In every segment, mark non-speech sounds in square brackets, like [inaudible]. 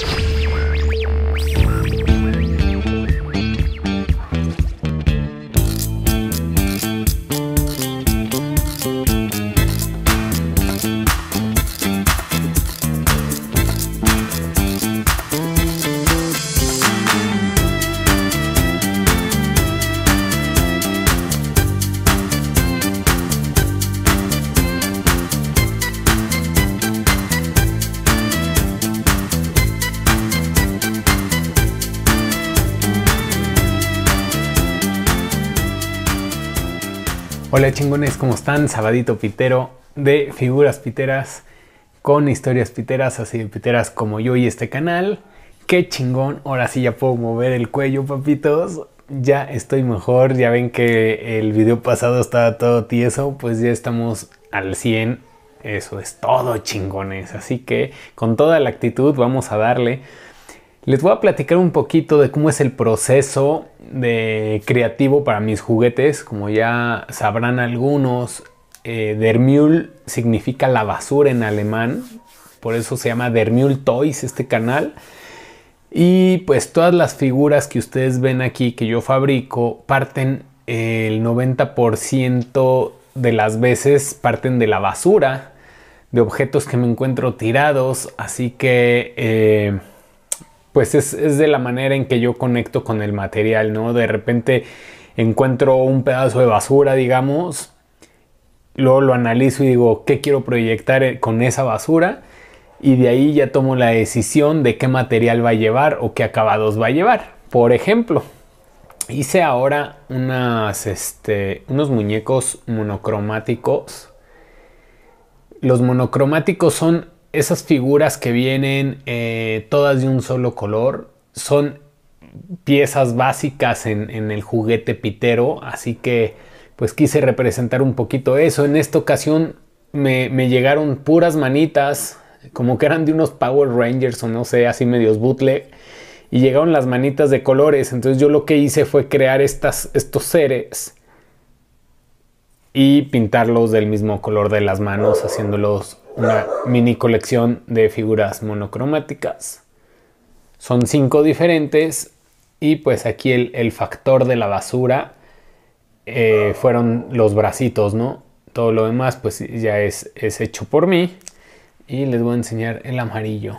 Thank you. Hola chingones, ¿cómo están? Sabadito Pitero de Figuras Piteras con historias piteras, así de piteras como yo y este canal. Qué chingón, ahora sí ya puedo mover el cuello, papitos. Ya estoy mejor, ya ven que el video pasado estaba todo tieso, pues ya estamos al 100. Eso es todo, chingones. Así que con toda la actitud vamos a darle. Les voy a platicar un poquito de cómo es el proceso de creativo para mis juguetes, como ya sabrán algunos, eh, significa la basura en alemán, por eso se llama dermüll Toys este canal. Y pues todas las figuras que ustedes ven aquí que yo fabrico parten el 90% de las veces parten de la basura, de objetos que me encuentro tirados, así que... Eh, pues es, de la manera en que yo conecto con el material, ¿no? De repente encuentro un pedazo de basura, digamos, luego lo analizo y digo, ¿qué quiero proyectar eh, con esa basura? Y de ahí ya tomo la decisión de qué material va a llevar o qué acabados va a llevar. Por ejemplo, hice ahora unas, este, unos muñecos monocromáticos. Los monocromáticos son esas figuras que vienen eh, todas de un solo color son piezas básicas en, el juguete pitero, así que pues quise representar un poquito eso. En esta ocasión me, llegaron puras manitas, como que eran de unos Power Rangers o no sé, así medios bootleg, y llegaron las manitas de colores. Entonces yo lo que hice fue crear estas, estos seres y pintarlos del mismo color de las manos, haciéndolos una mini colección de figuras monocromáticas. Son cinco diferentes y pues aquí el, factor de la basura eh, fueron los bracitos, ¿no? Todo lo demás pues ya es, es hecho por mí y les voy a enseñar el amarillo.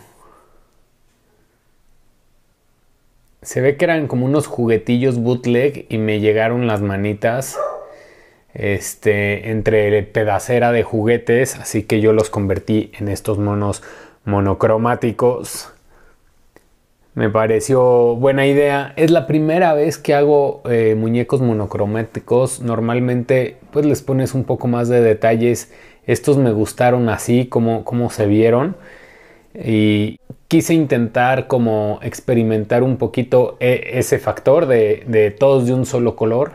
Se ve que eran como unos juguetillos bootleg y me llegaron las manitas este, entre pedacera de juguetes, así que yo los convertí en estos monos monocromáticos. Me pareció buena idea. Es la primera vez que hago eh, muñecos monocromáticos. Normalmente pues les pones un poco más de detalles. Estos me gustaron así como, se vieron. Y quise intentar como experimentar un poquito eh, ese factor de, de todos de un solo color.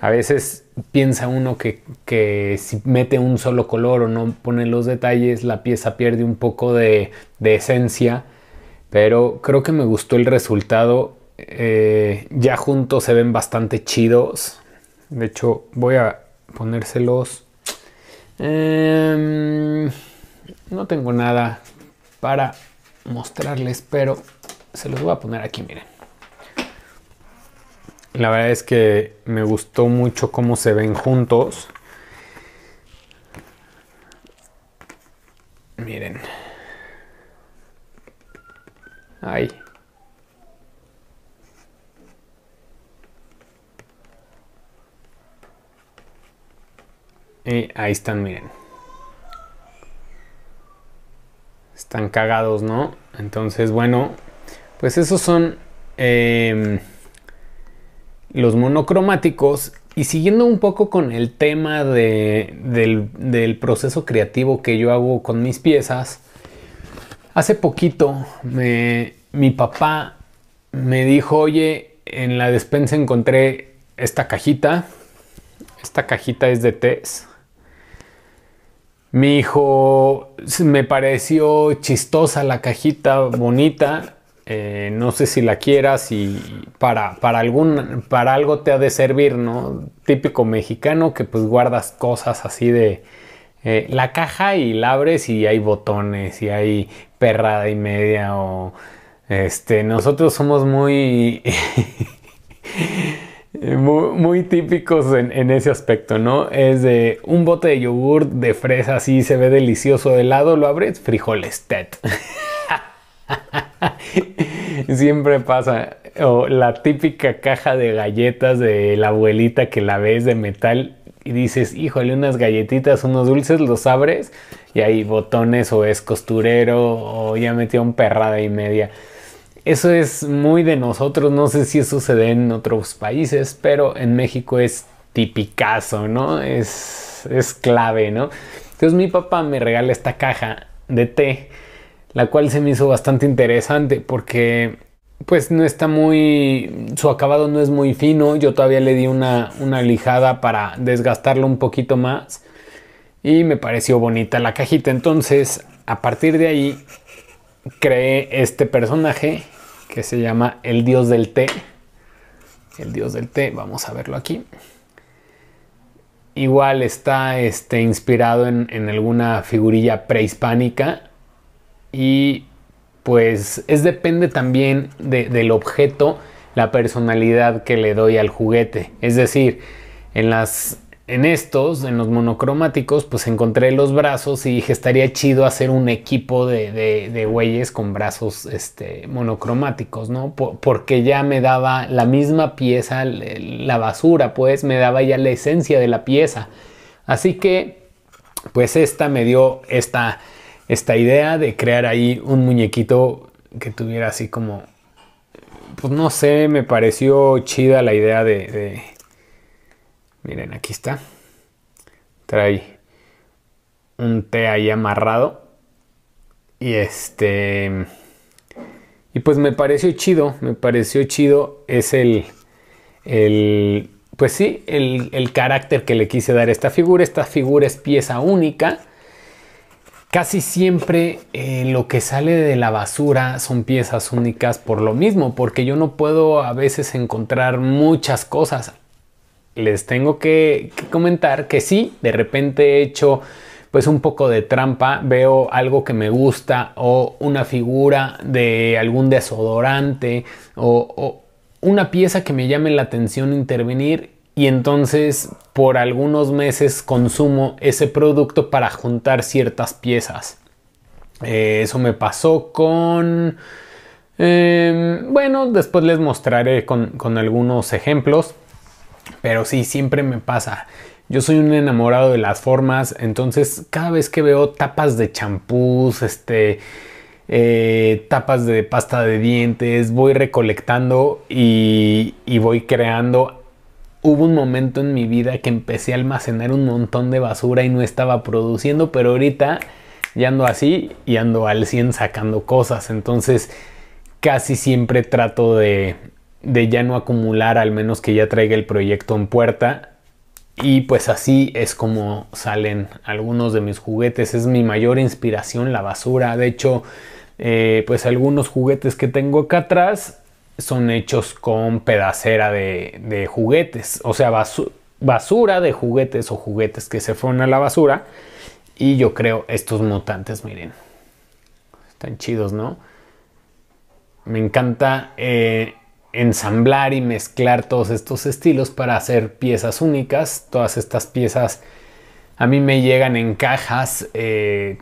A veces piensa uno que, si mete un solo color o no pone los detalles, la pieza pierde un poco de, esencia. Pero creo que me gustó el resultado. Eh, ya juntos se ven bastante chidos. De hecho, voy a ponérselos. Em, no tengo nada para mostrarles, pero se los voy a poner aquí, miren. La verdad es que me gustó mucho cómo se ven juntos. Miren. Ahí. Y ahí están, miren. Están cagados, ¿no? Entonces, bueno, pues esos son... Em, los monocromáticos y siguiendo un poco con el tema del, proceso creativo que yo hago con mis piezas, hace poquito mi papá me dijo, oye, en la despensa encontré esta cajita, esta cajita es de test. Mi hijo me pareció chistosa la cajita, bonita, eh, no sé si la quieras y para, para, algún, para algo te ha de servir, ¿no? Típico mexicano que pues guardas cosas así de eh, la caja y la abres y hay botones y hay perrada y media o este, nosotros somos muy... [laughs] Muy, típicos en, ese aspecto, ¿no? Es de un bote de yogur de fresa así se ve delicioso de helado, lo abres, frijoles, tet. [laughs] [laughs] siempre pasa. O la típica caja de galletas de la abuelita que la ves de metal y dices, híjole, unas galletitas, unos dulces, los abres y hay botones o es costurero o ya metió un perrada y media. Eso es muy de nosotros, no sé si eso en otros países, pero en México es tipicazo, ¿no? Es, es clave, ¿no? Entonces mi papá me regala esta caja de té la cual se me hizo bastante interesante porque pues no está muy, su acabado no es muy fino, yo todavía le di una, una lijada para desgastarlo un poquito más y me pareció bonita la cajita, entonces a partir de ahí creé este personaje que se llama el dios del té. El dios del té, vamos a verlo aquí. Igual está este, inspirado en, en alguna figurilla prehispánica y pues es depende también del objeto, la personalidad que le doy al juguete. Es decir, en las en estos, en los monocromáticos, pues encontré los brazos y dije, estaría chido hacer un equipo de, de, güeyes con brazos este, monocromáticos, ¿no? porque ya me daba la misma pieza, la basura, pues me daba ya la esencia de la pieza. Así que, pues esta me dio esta esta idea de crear ahí un muñequito que tuviera así como, pues no sé, me pareció chida la idea de, miren, aquí está, trae un té ahí amarrado y este... Y pues me pareció chido, me pareció chido, es el, el pues sí, el, el carácter que le quise dar a esta figura, esta figura es pieza única, Casi siempre eh, lo que sale de la basura son piezas únicas por lo mismo, porque yo no puedo a veces encontrar muchas cosas. Les tengo que, comentar que sí, de repente he hecho pues un poco de trampa, veo algo que me gusta o una figura de algún desodorante o, o una pieza que me llame la atención intervenir y entonces por algunos meses consumo ese producto para juntar ciertas piezas. Eh, eso me pasó con... Em, bueno, después les mostraré con, algunos ejemplos, pero sí, siempre me pasa. Yo soy un enamorado de las formas, entonces cada vez que veo tapas de champús, este, eh, tapas de pasta de dientes, voy recolectando y, y voy creando Hubo un momento en mi vida que empecé a almacenar un montón de basura y no estaba produciendo, pero ahorita ya ando así y ando al 100 sacando cosas. Entonces casi siempre trato de, ya no acumular, al menos que ya traiga el proyecto en puerta. Y pues así es como salen algunos de mis juguetes. Es mi mayor inspiración la basura. De hecho, eh, pues algunos juguetes que tengo acá atrás son hechos con pedacera de, juguetes, o sea, basura de juguetes o juguetes que se fueron a la basura. Y yo creo estos mutantes, miren, están chidos, ¿no? Me encanta eh, ensamblar y mezclar todos estos estilos para hacer piezas únicas. Todas estas piezas a mí me llegan en cajas, eh,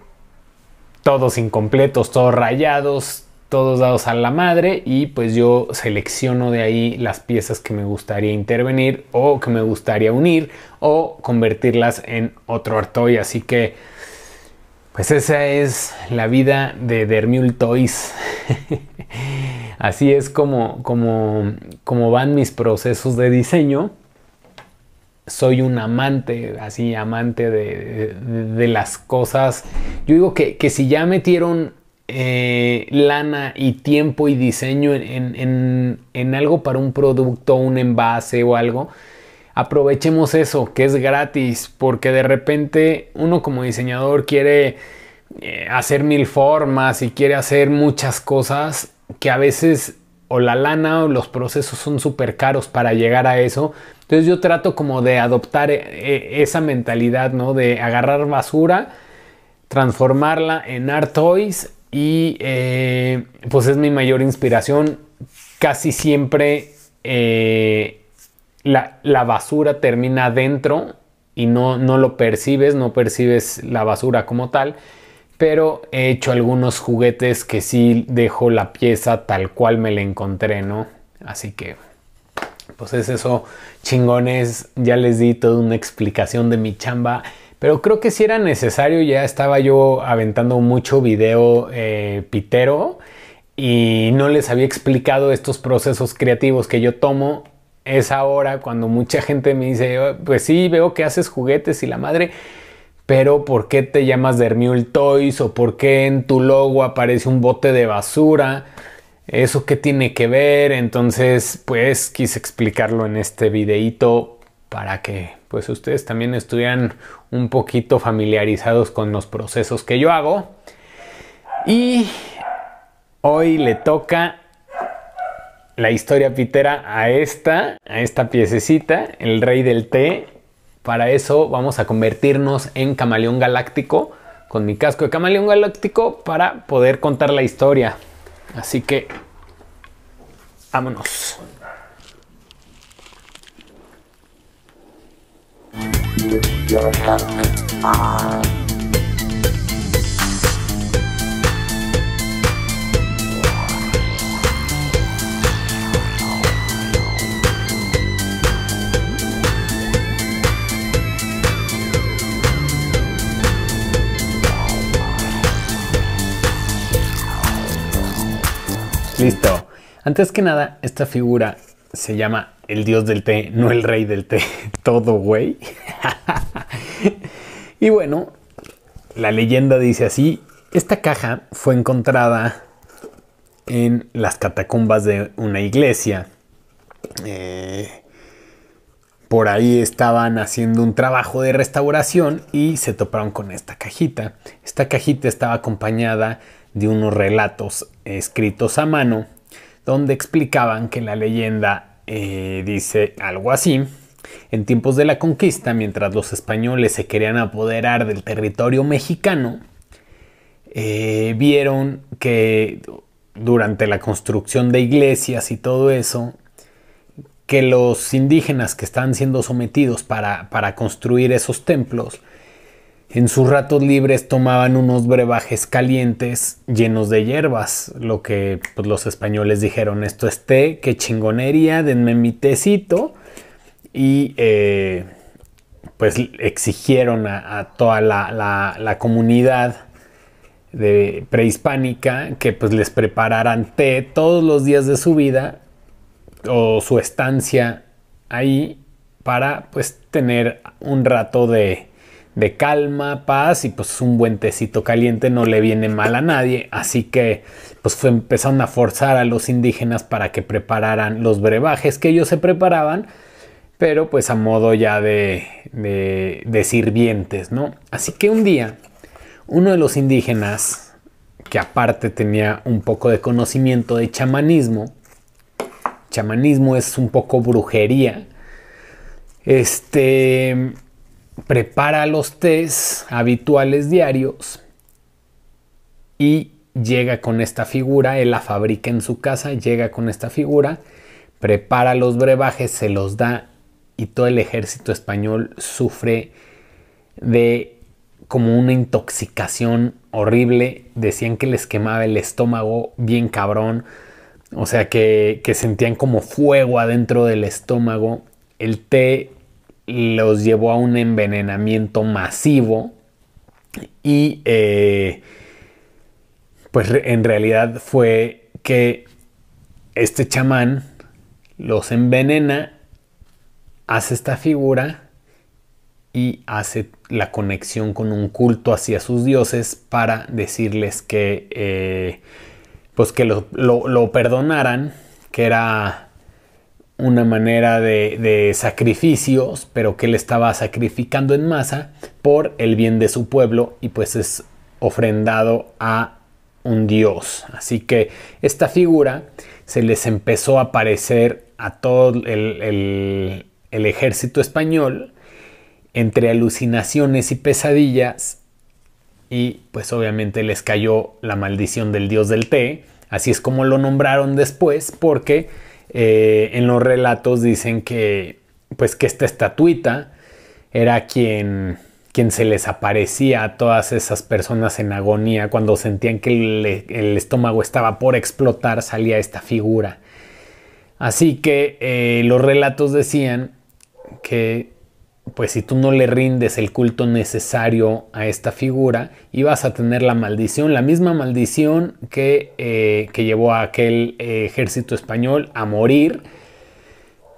todos incompletos, todos rayados, todos dados a la madre y pues yo selecciono de ahí las piezas que me gustaría intervenir o que me gustaría unir o convertirlas en otro Artoy. Así que pues esa es la vida de Dermule Toys. [laughs] Así es como, como, como van mis procesos de diseño. Soy un amante, así amante de, las cosas. Yo digo que, que si ya metieron eh, lana y tiempo y diseño en, algo para un producto, un envase o algo, aprovechemos eso, que es gratis, porque de repente uno como diseñador quiere eh, hacer mil formas y quiere hacer muchas cosas que a veces o la lana o los procesos son súper caros para llegar a eso. Entonces yo trato como de adoptar eh, esa mentalidad, ¿no? De agarrar basura, transformarla en art toys y eh, pues es mi mayor inspiración. Casi siempre eh, la, basura termina adentro y no, no lo percibes, no percibes la basura como tal. Pero he hecho algunos juguetes que sí dejo la pieza tal cual me la encontré, ¿no? Así que pues es eso, chingones. Ya les di toda una explicación de mi chamba. Pero creo que si era necesario, ya estaba yo aventando mucho video eh, pitero y no les había explicado estos procesos creativos que yo tomo. Es ahora cuando mucha gente me dice, oh, pues sí, veo que haces juguetes y la madre, pero ¿por qué te llamas Dermiul Toys o por qué en tu logo aparece un bote de basura? ¿Eso qué tiene que ver? Entonces, pues quise explicarlo en este videito para que pues ustedes también estuvieran un poquito familiarizados con los procesos que yo hago. Y hoy le toca la historia pitera a esta, a esta piececita, el rey del té. Para eso vamos a convertirnos en camaleón galáctico con mi casco de camaleón galáctico para poder contar la historia. Así que vámonos. Listo. Antes que nada, esta figura se llama El Dios del Té, no el Rey del Té, [laughs] todo güey. [laughs] y bueno, la leyenda dice así, esta caja fue encontrada en las catacumbas de una iglesia. Eh, por ahí estaban haciendo un trabajo de restauración y se toparon con esta cajita. Esta cajita estaba acompañada de unos relatos escritos a mano donde explicaban que la leyenda eh, dice algo así. En tiempos de la conquista, mientras los españoles se querían apoderar del territorio mexicano, eh, vieron que durante la construcción de iglesias y todo eso, que los indígenas que estaban siendo sometidos para, para construir esos templos en sus ratos libres tomaban unos brebajes calientes llenos de hierbas, lo que pues, los españoles dijeron, esto es té, qué chingonería, denme mi tecito. Y eh, pues exigieron a, toda la, comunidad de prehispánica que pues les prepararan té todos los días de su vida o su estancia ahí para pues tener un rato de de calma, paz y pues un buen tecito caliente no le viene mal a nadie, así que pues fue, empezaron a forzar a los indígenas para que prepararan los brebajes que ellos se preparaban, pero pues a modo ya de, de, de sirvientes, ¿no? Así que un día uno de los indígenas, que aparte tenía un poco de conocimiento de chamanismo, chamanismo es un poco brujería, este prepara los tés habituales diarios y llega con esta figura, él la fabrica en su casa, llega con esta figura, prepara los brebajes, se los da y todo el ejército español sufre de como una intoxicación horrible, decían que les quemaba el estómago bien cabrón, o sea que, que sentían como fuego adentro del estómago, el té los llevó a un envenenamiento masivo y eh, pues en realidad fue que este chamán los envenena, hace esta figura y hace la conexión con un culto hacia sus dioses para decirles que eh, pues que lo perdonaran, que era una manera de, sacrificios, pero que él estaba sacrificando en masa por el bien de su pueblo y pues es ofrendado a un dios. Así que esta figura se les empezó a aparecer a todo el, el ejército español entre alucinaciones y pesadillas y pues obviamente les cayó la maldición del dios del té. Así es como lo nombraron después porque eh, en los relatos dicen que, pues, que esta estatuita era quien, quien se les aparecía a todas esas personas en agonía cuando sentían que el, estómago estaba por explotar, salía esta figura. Así que eh, los relatos decían que pues si tú no le rindes el culto necesario a esta figura, ibas a tener la maldición, la misma maldición que, eh, que llevó a aquel eh, ejército español a morir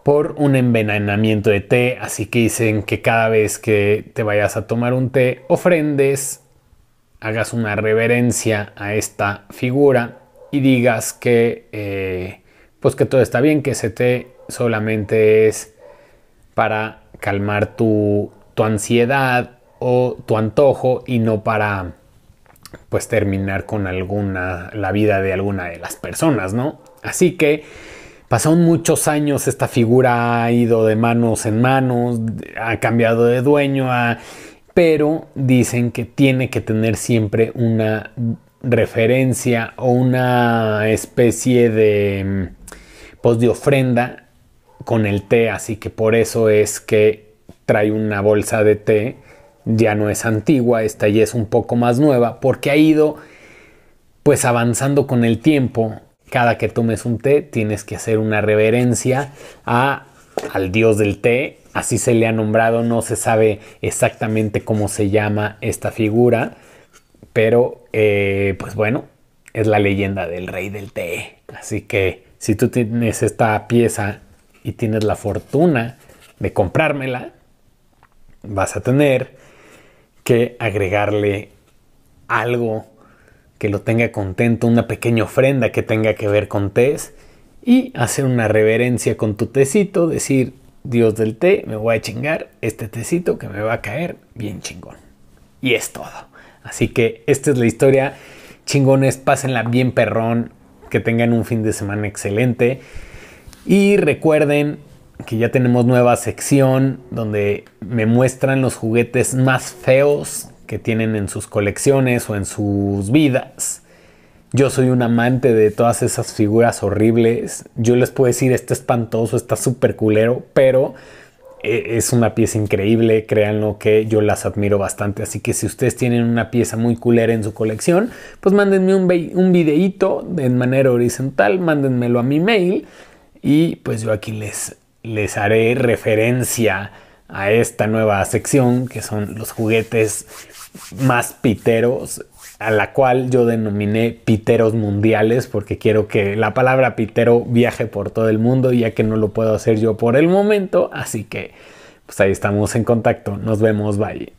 por un envenenamiento de té. Así que dicen que cada vez que te vayas a tomar un té, ofrendes, hagas una reverencia a esta figura y digas que, eh, pues que todo está bien, que ese té solamente es para calmar tu, tu ansiedad o tu antojo y no para pues terminar con alguna la vida de alguna de las personas, ¿no? Así que pasaron muchos años, esta figura ha ido de manos en manos, ha cambiado de dueño, a pero dicen que tiene que tener siempre una referencia o una especie de mm, post pues, de ofrenda con el té, así que por eso es que trae una bolsa de té, ya no es antigua, esta ya es un poco más nueva, porque ha ido pues avanzando con el tiempo. Cada que tomes un té tienes que hacer una reverencia a, al dios del té, así se le ha nombrado, no se sabe exactamente cómo se llama esta figura, pero eh, pues bueno, es la leyenda del rey del té. Así que si tú tienes esta pieza y tienes la fortuna de comprármela, vas a tener que agregarle algo que lo tenga contento, una pequeña ofrenda que tenga que ver con tés y hacer una reverencia con tu tecito, decir, Dios del té, me voy a chingar este tecito que me va a caer bien chingón. Y es todo. Así que esta es la historia. Chingones, pásenla bien perrón, que tengan un fin de semana excelente. Y recuerden que ya tenemos nueva sección donde me muestran los juguetes más feos que tienen en sus colecciones o en sus vidas. Yo soy un amante de todas esas figuras horribles. Yo les puedo decir, este espantoso, está súper culero, pero eh, es una pieza increíble, créanlo que yo las admiro bastante. Así que si ustedes tienen una pieza muy culera en su colección, pues mándenme un, un videíto en manera horizontal, mándenmelo a mi mail y pues yo aquí les, les haré referencia a esta nueva sección que son los juguetes más piteros a la cual yo denominé piteros mundiales porque quiero que la palabra pitero viaje por todo el mundo ya que no lo puedo hacer yo por el momento así que pues ahí estamos en contacto nos vemos bye